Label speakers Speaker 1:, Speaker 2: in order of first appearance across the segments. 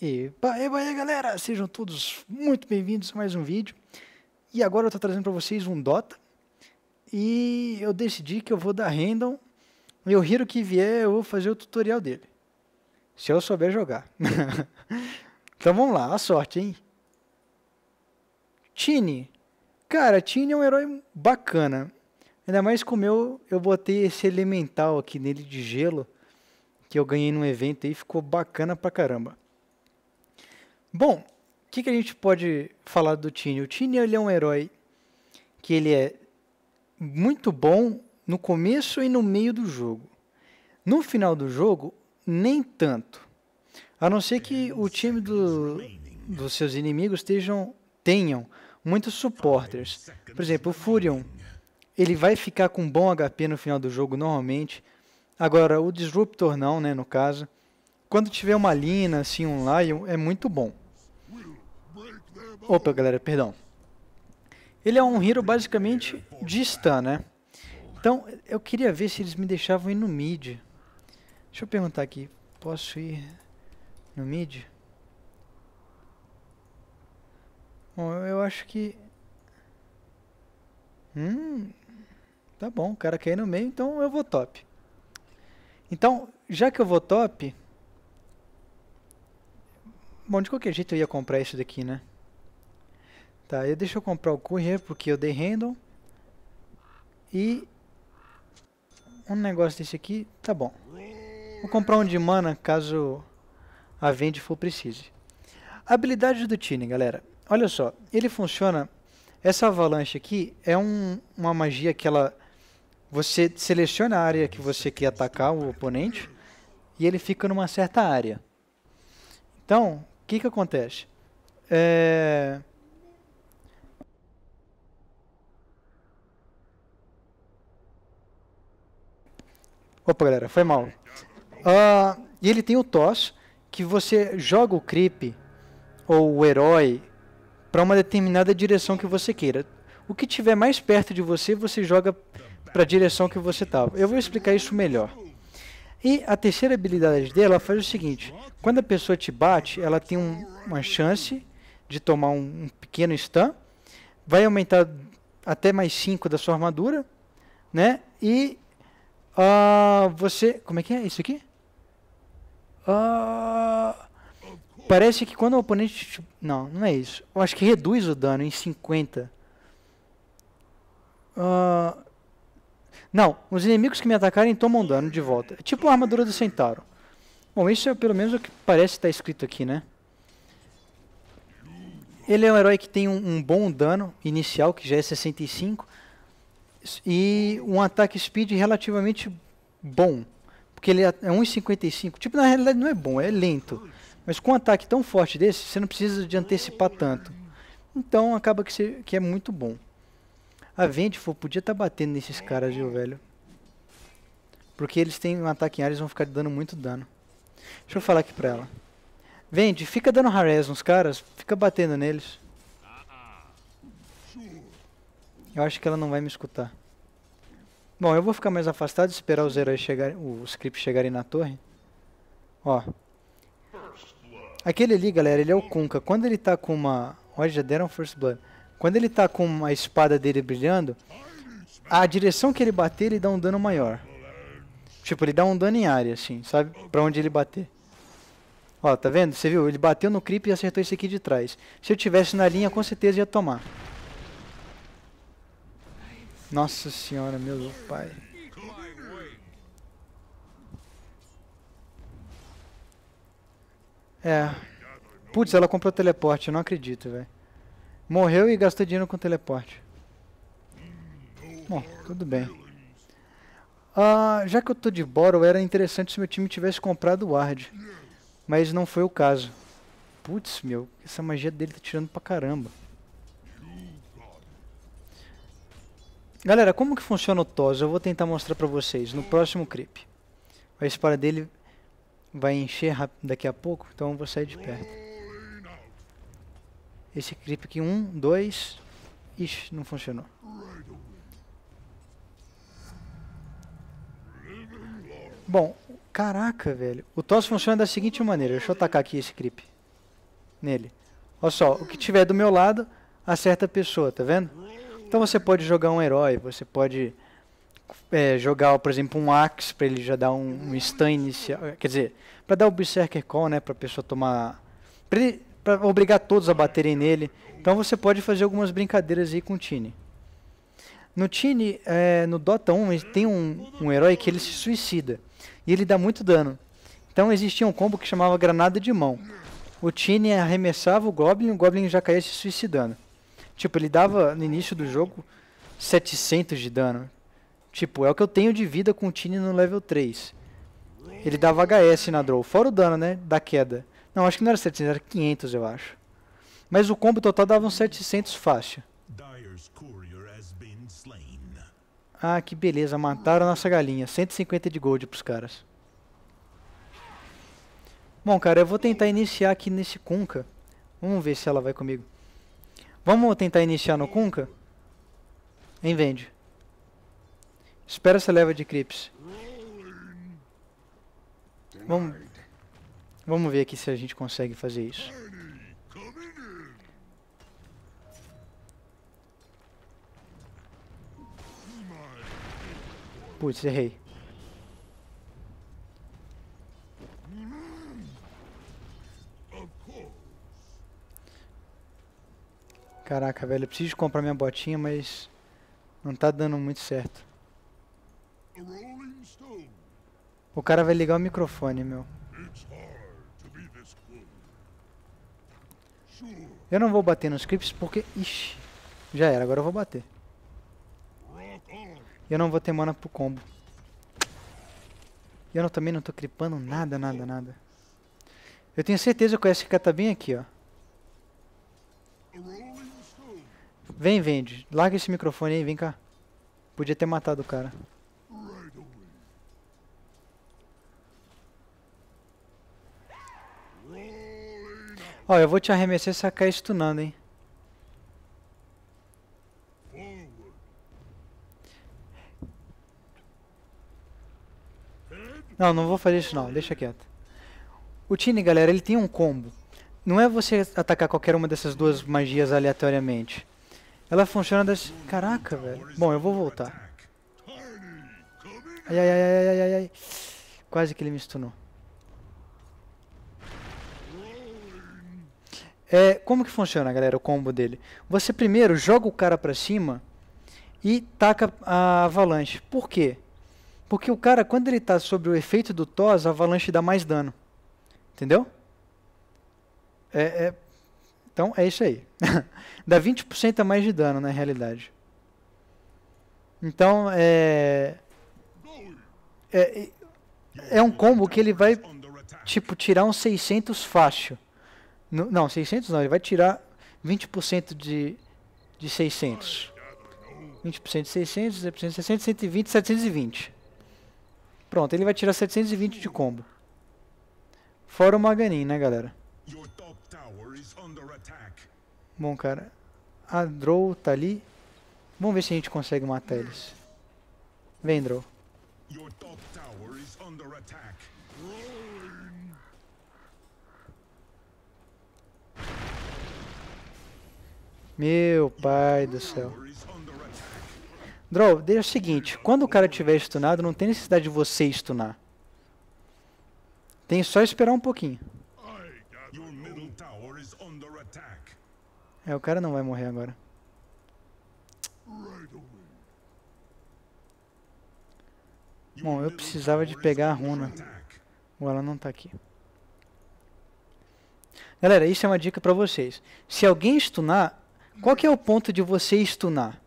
Speaker 1: Eba, eba, aí galera, sejam todos muito bem-vindos a mais um vídeo. E agora eu estou trazendo para vocês um Dota. E eu decidi que eu vou dar random. Meu hero que vier, eu vou fazer o tutorial dele. Se eu souber jogar. então vamos lá, a sorte, hein? Tini. Cara, Tini é um herói bacana. Ainda mais com o meu, eu botei esse elemental aqui nele de gelo. Que eu ganhei num evento e ficou bacana pra caramba. Bom, o que, que, a gente pode falar do Tini? O Tini ele é um herói que ele é muito bom no começo e no meio do jogo. No final do jogo, nem tanto. A não ser que o time do, dos seus inimigos estejam, tenham muitos supporters. Por exemplo, o Furion, ele vai ficar com bom HP no final do jogo normalmente. Agora, o Disruptor não, né, no caso. Quando tiver uma Lina, assim, um Lion, é muito bom. Opa, galera, perdão. Ele é um hero basicamente de stun, né? Então, eu queria ver se eles me deixavam ir no mid. Deixa eu perguntar aqui. Posso ir no mid? Bom, eu acho que... Hum... Tá bom, o cara quer ir no meio, então eu vou top. Então, já que eu vou top... Bom, de qualquer jeito eu ia comprar isso daqui, né? Tá, eu deixa eu comprar o courier porque eu dei random E um negócio desse aqui, tá bom. Vou comprar um de mana caso a vende for precise. Habilidade do Tine, galera. Olha só, ele funciona... Essa avalanche aqui é um, uma magia que ela... Você seleciona a área que você quer atacar o oponente e ele fica numa certa área. Então, que, que acontece? É... Opa, galera, foi mal. Uh, e ele tem o TOS, que você joga o creep ou o herói para uma determinada direção que você queira. O que tiver mais perto de você, você joga para a direção que você estava. Eu vou explicar isso melhor. E a terceira habilidade dela faz o seguinte: quando a pessoa te bate, ela tem um, uma chance de tomar um, um, pequeno stun, vai aumentar até mais 5 da sua armadura, né? E uh, você. Como é que é isso aqui? Uh, parece que quando o oponente. Te, não, não é isso. Eu acho que reduz o dano em 50. Uh, ah, não, os inimigos que me atacarem tomam dano de volta. É tipo a armadura do centauro. Bom, isso é pelo menos o que parece estar escrito aqui, né? Ele é um herói que tem um, um bom dano inicial, que já é 65, e um ataque speed relativamente bom. Porque ele é 1,55. É tipo, na realidade não é bom, é lento. Mas com um ataque tão forte desse, você não precisa de antecipar tanto. Então acaba que, você, que é muito bom. A Ventful podia estar tá batendo nesses caras, viu, velho? Porque eles têm um ataque em área, eles vão ficar dando muito dano. Deixa eu falar aqui pra ela. Vende, fica dando harass nos caras, fica batendo neles. Eu acho que ela não vai me escutar. Bom, eu vou ficar mais afastado e esperar os heróis chegarem, os creeps chegarem na torre. Ó. Aquele ali, galera, ele é o Kunkka. Quando ele tá com uma... Olha, já deram First Blood. Quando ele tá com a espada dele brilhando, a direção que ele bater, ele dá um dano maior. Tipo, ele dá um dano em área, assim, sabe? Pra onde ele bater. Ó, tá vendo? Você viu? Ele bateu no creep e acertou esse aqui de trás. Se eu tivesse na linha, com certeza ia tomar. Nossa senhora, meu pai. É. Putz, ela comprou teleporte, eu não acredito, velho. Morreu e gastou dinheiro com teleporte. Bom, tudo bem. Ah, já que eu tô de boro, era interessante se meu time tivesse comprado o Ward. Mas não foi o caso. Putz, meu, essa magia dele tá tirando pra caramba. Galera, como que funciona o Tos? Eu vou tentar mostrar pra vocês no próximo clip. A espada dele vai encher daqui a pouco, então eu vou sair de perto. Esse clip aqui, um, dois... Ixi, não funcionou. Bom, caraca, velho. O TOS funciona da seguinte maneira. Deixa eu atacar aqui esse clip Nele. Olha só, o que tiver do meu lado, acerta a pessoa, tá vendo? Então você pode jogar um herói, você pode é, jogar, por exemplo, um Axe pra ele já dar um, um stun inicial. Quer dizer, pra dar o Berserker Call, né, pra pessoa tomar... Pra ele para obrigar todos a baterem nele. Então você pode fazer algumas brincadeiras aí com o Tini. No Tini, é, no Dota 1, tem um, um herói que ele se suicida. E ele dá muito dano. Então existia um combo que chamava granada de mão. O Tini arremessava o Goblin, e o Goblin já caía se suicidando. Tipo, ele dava no início do jogo 700 de dano. Tipo, é o que eu tenho de vida com o Tini no level 3. Ele dava HS na draw, fora o dano, né, da queda. Não, acho que não era 700, era 500 eu acho. Mas o combo total dava uns 700 faixa. Ah, que beleza, mataram a nossa galinha. 150 de gold pros caras. Bom, cara, eu vou tentar iniciar aqui nesse Kunka. Vamos ver se ela vai comigo. Vamos tentar iniciar no Kunka? vende. Espera essa leva de creeps. Vamos Vamos ver aqui se a gente consegue fazer isso. Putz, errei. Caraca, velho, eu preciso comprar minha botinha, mas não tá dando muito certo. O cara vai ligar o microfone, meu. Eu não vou bater nos creeps porque... Ixi, já era, agora eu vou bater. Eu não vou ter mana pro combo. Eu não, também não tô cripando nada, nada, nada. Eu tenho certeza que o SK tá bem aqui, ó. Vem, vende. Larga esse microfone aí, vem cá. Podia ter matado o cara. Ó, eu vou te arremessar e sacar estunando, hein. Não, não vou fazer isso não, deixa quieto. O Tini, galera, ele tem um combo. Não é você atacar qualquer uma dessas duas magias aleatoriamente. Ela funciona das... Caraca, velho. Bom, eu vou voltar. Ai, ai, ai, ai, ai, ai. Quase que ele me stunou. É, como que funciona, galera, o combo dele? Você primeiro joga o cara pra cima e taca a avalanche. Por quê? Porque o cara, quando ele tá sobre o efeito do tos, a avalanche dá mais dano. Entendeu? É, é... Então é isso aí. dá 20% a mais de dano na realidade. Então é... é. É um combo que ele vai, tipo, tirar uns 600 fácil. Não, 600 não, ele vai tirar 20% de, de 600. 20% de 600, 10% de 600, 120, 720. Pronto, ele vai tirar 720 de combo. Fora o Maganin, né, galera? Bom, cara. A Drow tá ali. Vamos ver se a gente consegue matar eles. Vem, Drow. Your top tower is under attack. Meu pai do céu. Drow, deixa o seguinte, quando o cara estiver estunado, não tem necessidade de você estunar. Tem só esperar um pouquinho. É, o cara não vai morrer agora. Bom, eu precisava de pegar a runa. Ou ela não tá aqui. Galera, isso é uma dica pra vocês. Se alguém stunar, qual que é o ponto de você estunar?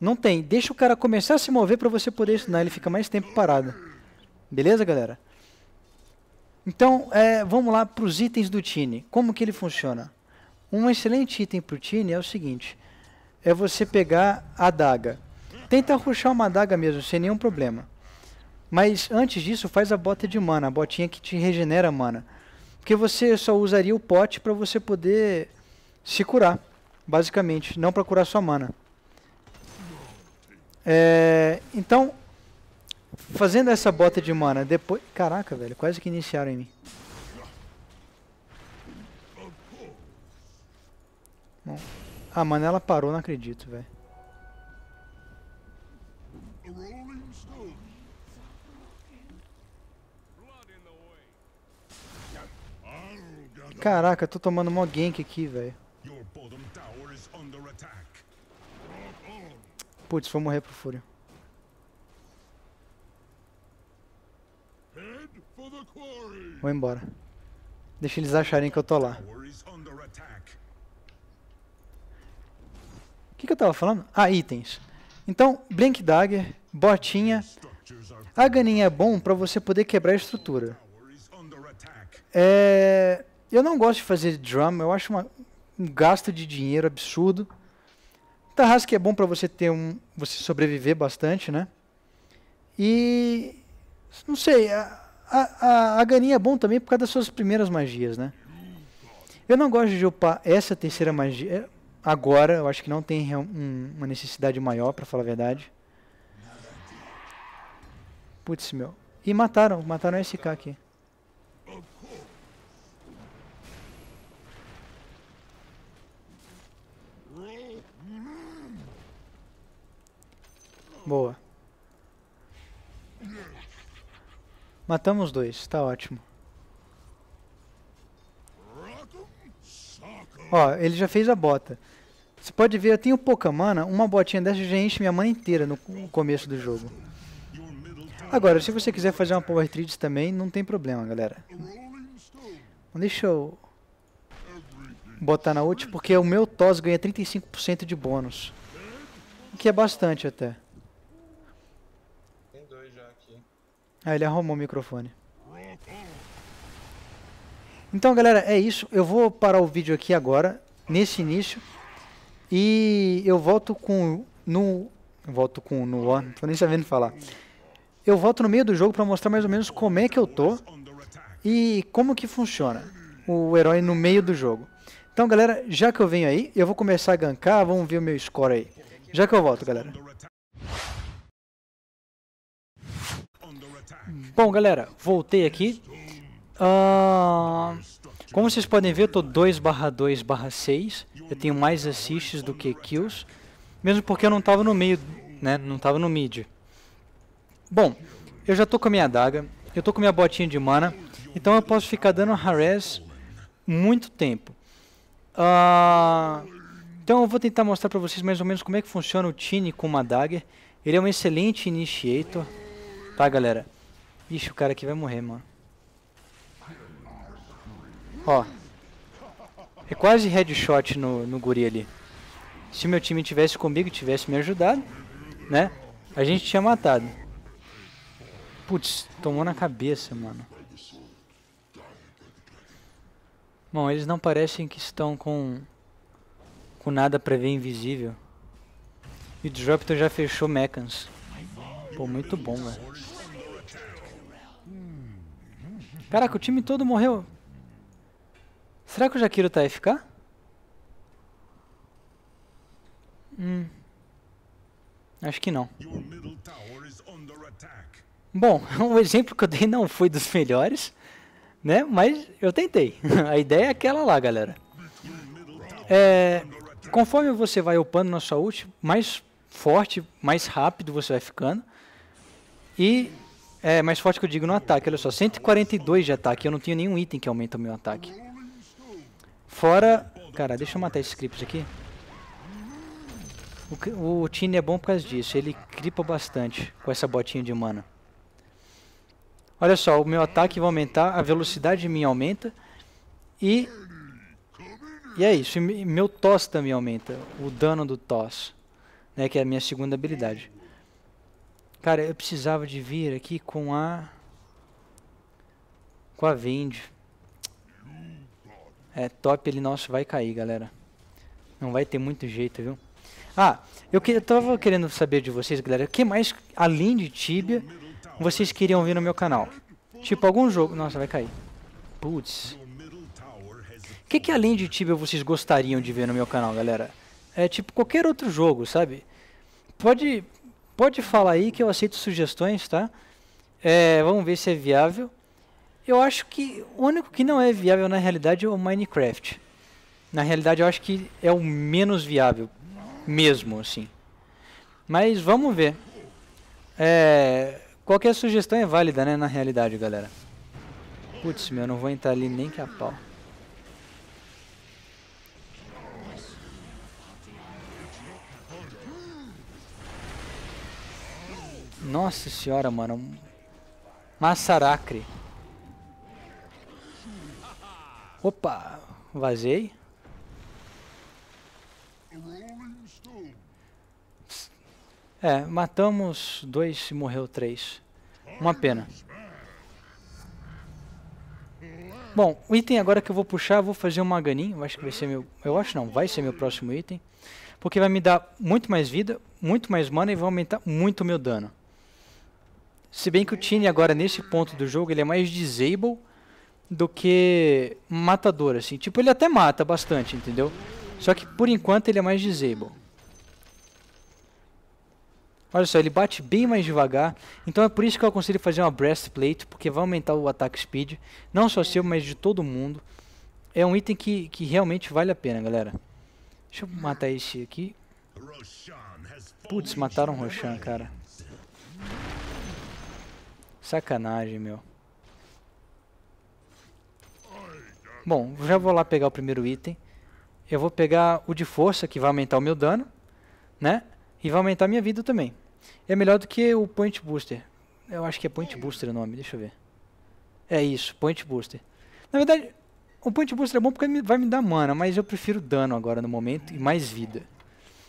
Speaker 1: Não tem. Deixa o cara começar a se mover para você poder estunar. Ele fica mais tempo parado. Beleza, galera? Então, é, vamos lá para os itens do Tini. Como que ele funciona? Um excelente item para o Tini é o seguinte. É você pegar a adaga. Tenta ruxar uma adaga mesmo, sem nenhum problema. Mas antes disso, faz a bota de mana. A botinha que te regenera mana. Porque você só usaria o pote para você poder se curar. Basicamente, não procurar sua mana. É, então, fazendo essa bota de mana, depois... Caraca, velho, quase que iniciaram em mim. Bom, a mana ela parou, não acredito, velho. Caraca, tô tomando mó gank aqui, velho. Putz, vou morrer pro Fúria. Vou embora. Deixa eles acharem que eu tô lá. O que, que eu tava falando? Ah, itens. Então, Blink Dagger, botinha. A ganinha é bom pra você poder quebrar a estrutura. É... Eu não gosto de fazer drum, eu acho uma... um gasto de dinheiro absurdo. Tarrasque é bom para você ter um, você sobreviver bastante, né? E não sei, a, a, a Ganinha é bom também por causa das suas primeiras magias, né? Eu não gosto de upar essa terceira magia eh, agora, eu acho que não tem um, uma necessidade maior, para falar a verdade. Putz, meu. E mataram, mataram esse SK aqui. Boa. Matamos dois, tá ótimo. Ó, ele já fez a bota. Você pode ver, eu tenho pouca mana, uma botinha dessa já enche minha mana inteira no começo do jogo. Agora, se você quiser fazer uma Power Treat também, não tem problema, galera. Deixa eu botar na ult, porque o meu TOS ganha 35% de bônus. O que é bastante até. Ah, ele arrumou o microfone. Então, galera, é isso. Eu vou parar o vídeo aqui agora, nesse início. E eu volto com no volto com no ó, não tô nem sabendo falar. Eu volto no meio do jogo para mostrar mais ou menos como é que eu tô e como que funciona o herói no meio do jogo. Então, galera, já que eu venho aí, eu vou começar a gankar, vamos ver o meu score aí. Já que eu volto, galera. Bom, galera, voltei aqui. Uh, como vocês podem ver, eu tô 2 barra 2 barra 6. Eu tenho mais assists do que kills. Mesmo porque eu não tava no meio, né? Não tava no mid. Bom, eu já tô com a minha adaga. Eu tô com a minha botinha de mana. Então eu posso ficar dando harass muito tempo. Uh, então eu vou tentar mostrar pra vocês mais ou menos como é que funciona o Tini com uma dagger. Ele é um excelente initiator. Tá, galera? Vixe, o cara aqui vai morrer, mano. Ó. É quase headshot no, no guri ali. Se meu time tivesse comigo, tivesse me ajudado, né? A gente tinha matado. Putz, tomou na cabeça, mano. Bom, eles não parecem que estão com com nada pra ver invisível. E o Disruptor já fechou mechans. Pô, muito bom, velho. Caraca, o time todo morreu. Será que o Jaquiro tá FK? Hum. Acho que não. Bom, o exemplo que eu dei não foi dos melhores, né? Mas eu tentei. A ideia é aquela lá, galera. É, conforme você vai upando na sua ult, mais forte, mais rápido você vai ficando. E é, mais forte que eu digo no ataque, olha só. 142 de ataque, eu não tenho nenhum item que aumenta o meu ataque. Fora... Cara, deixa eu matar esses creeps aqui. O, o Tine é bom por causa disso, ele cripa bastante com essa botinha de mana. Olha só, o meu ataque vai aumentar, a velocidade minha aumenta. E... E é isso, e meu toss também aumenta, o dano do toss. Né, que é a minha segunda habilidade. Cara, eu precisava de vir aqui com a... Com a Vende. É, top ele nosso vai cair, galera. Não vai ter muito jeito, viu? Ah, eu, que, eu tava querendo saber de vocês, galera. O que mais, além de Tibia, vocês queriam ver no meu canal? Tipo, algum jogo... Nossa, vai cair. Putz. O que, que além de Tibia vocês gostariam de ver no meu canal, galera? É tipo qualquer outro jogo, sabe? Pode Pode falar aí que eu aceito sugestões, tá? É, vamos ver se é viável. Eu acho que o único que não é viável na realidade é o Minecraft. Na realidade, eu acho que é o menos viável, mesmo assim. Mas vamos ver. É, qualquer sugestão é válida, né? Na realidade, galera. Putz, meu, não vou entrar ali nem que a pau. Nossa senhora, mano. Massaracre. Opa, vazei. É, matamos dois e morreu três. Uma pena. Bom, o item agora que eu vou puxar, vou fazer um maganinho. Eu acho que vai ser meu... Eu acho não, vai ser meu próximo item. Porque vai me dar muito mais vida, muito mais mana e vai aumentar muito o meu dano. Se bem que o Tini agora, nesse ponto do jogo, ele é mais disable do que matador, assim. Tipo, ele até mata bastante, entendeu? Só que, por enquanto, ele é mais disable. Olha só, ele bate bem mais devagar. Então é por isso que eu aconselho fazer uma breastplate, porque vai aumentar o ataque speed. Não só seu, mas de todo mundo. É um item que, que realmente vale a pena, galera. Deixa eu matar esse aqui. Putz, mataram o Roshan, cara. Sacanagem, meu. Bom, já vou lá pegar o primeiro item. Eu vou pegar o de força, que vai aumentar o meu dano, né? E vai aumentar a minha vida também. É melhor do que o Point Booster. Eu acho que é Point Booster o nome, deixa eu ver. É isso, Point Booster. Na verdade, o Point Booster é bom porque vai me dar mana, mas eu prefiro dano agora no momento e mais vida.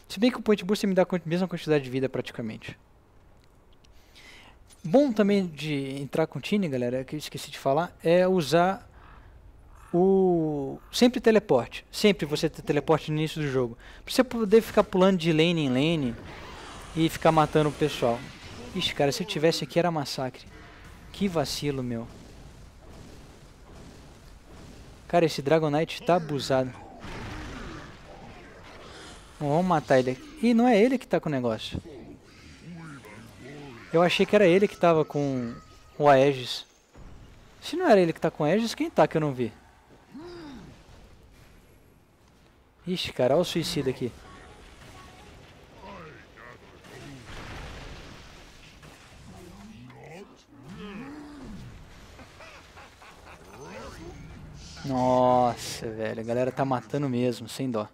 Speaker 1: Se bem que o Point Booster me dá a mesma quantidade de vida praticamente. Bom também de entrar com Tine, galera, que eu esqueci de falar, é usar o sempre teleporte. Sempre você tem teleporte no início do jogo. Pra você poder ficar pulando de lane em lane e ficar matando o pessoal. Ixi, cara, se eu tivesse aqui era massacre. Que vacilo, meu. Cara, esse Dragonite tá abusado. Bom, vamos matar ele aqui. Ih, não é ele que tá com o negócio. Eu achei que era ele que tava com o Aegis. Se não era ele que tá com o Aegis, quem tá que eu não vi? Ixi, cara, olha o suicida aqui. Nossa, velho, a galera tá matando mesmo, sem dó.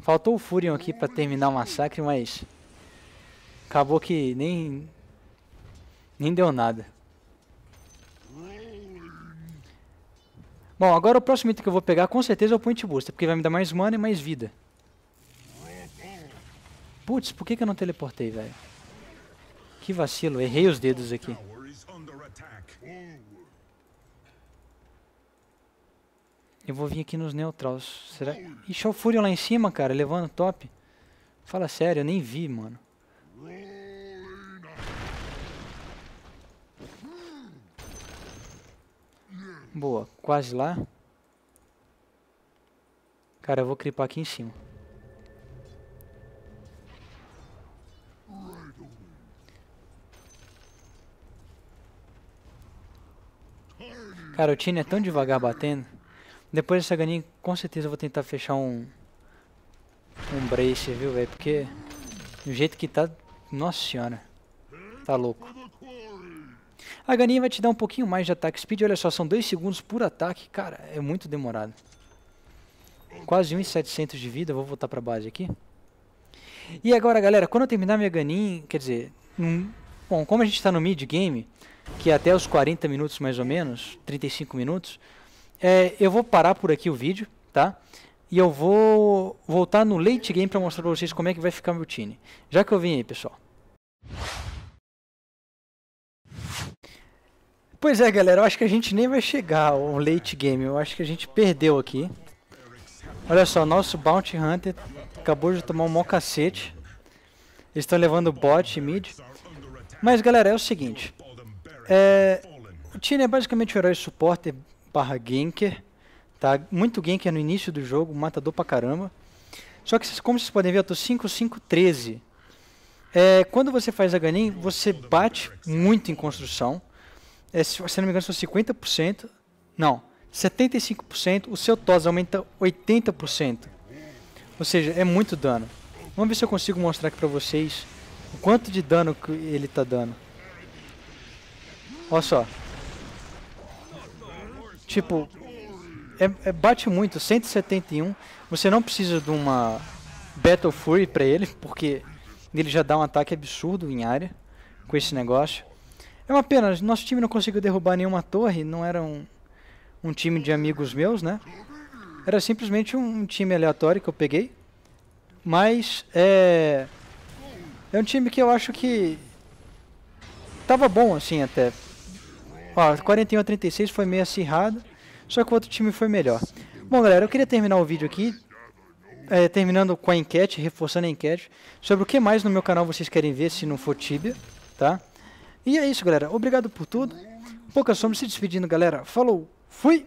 Speaker 1: Faltou o Furion aqui pra terminar o massacre, mas Acabou que nem. Nem deu nada. Bom, agora o próximo item que eu vou pegar com certeza é o Point Booster, porque vai me dar mais mana e mais vida. Putz, por que, que eu não teleportei, velho? Que vacilo, errei os dedos aqui. Eu vou vir aqui nos neutrals. Será? Ixi, olha o Furion lá em cima, cara, levando top. Fala sério, eu nem vi, mano. Boa, quase lá. Cara, eu vou cripar aqui em cima. Cara, o Tine é tão devagar batendo. Depois dessa ganinha, com certeza eu vou tentar fechar um... Um brace, viu, velho? Porque... Do jeito que tá, nossa senhora. Tá louco. A ganinha vai te dar um pouquinho mais de ataque speed. Olha só, são 2 segundos por ataque. Cara, é muito demorado. Quase 1.700 de vida. Vou voltar pra base aqui. E agora, galera, quando eu terminar minha ganinha... Quer dizer... Hum, bom, como a gente tá no mid-game, que é até os 40 minutos mais ou menos, 35 minutos, é, eu vou parar por aqui o vídeo, tá? e eu vou voltar no late game para mostrar para vocês como é que vai ficar meu time. Já que eu vim aí, pessoal. Pois é, galera, eu acho que a gente nem vai chegar ao late game. Eu acho que a gente perdeu aqui. Olha só, nosso Bounty Hunter acabou de tomar um mó cacete. Eles estão levando bot e mid. Mas, galera, é o seguinte. É, o Tine é basicamente o herói supporter barra ganker. Tá muito gank é no início do jogo, matador pra caramba. Só que como vocês podem ver, eu tô 5, 5, 13. É, quando você faz a ganin, você bate muito em construção. É, se, se não me engano, são 50%. Não, 75%. O seu tos aumenta 80%. Ou seja, é muito dano. Vamos ver se eu consigo mostrar aqui pra vocês o quanto de dano que ele tá dando. Olha só. Tipo, é, é, bate muito, 171. Você não precisa de uma Battle Fury para ele, porque ele já dá um ataque absurdo em área com esse negócio. É uma pena, nosso time não conseguiu derrubar nenhuma torre, não era um, um time de amigos meus, né? Era simplesmente um, um time aleatório que eu peguei. Mas é. É um time que eu acho que. Tava bom assim até. Ó, 41 a 36 foi meio acirrado só que o outro time foi melhor. Bom, galera, eu queria terminar o vídeo aqui, é, terminando com a enquete, reforçando a enquete, sobre o que mais no meu canal vocês querem ver se não for Tibia, tá? E é isso, galera. Obrigado por tudo. Pouca Sombra se despedindo, galera. Falou, fui!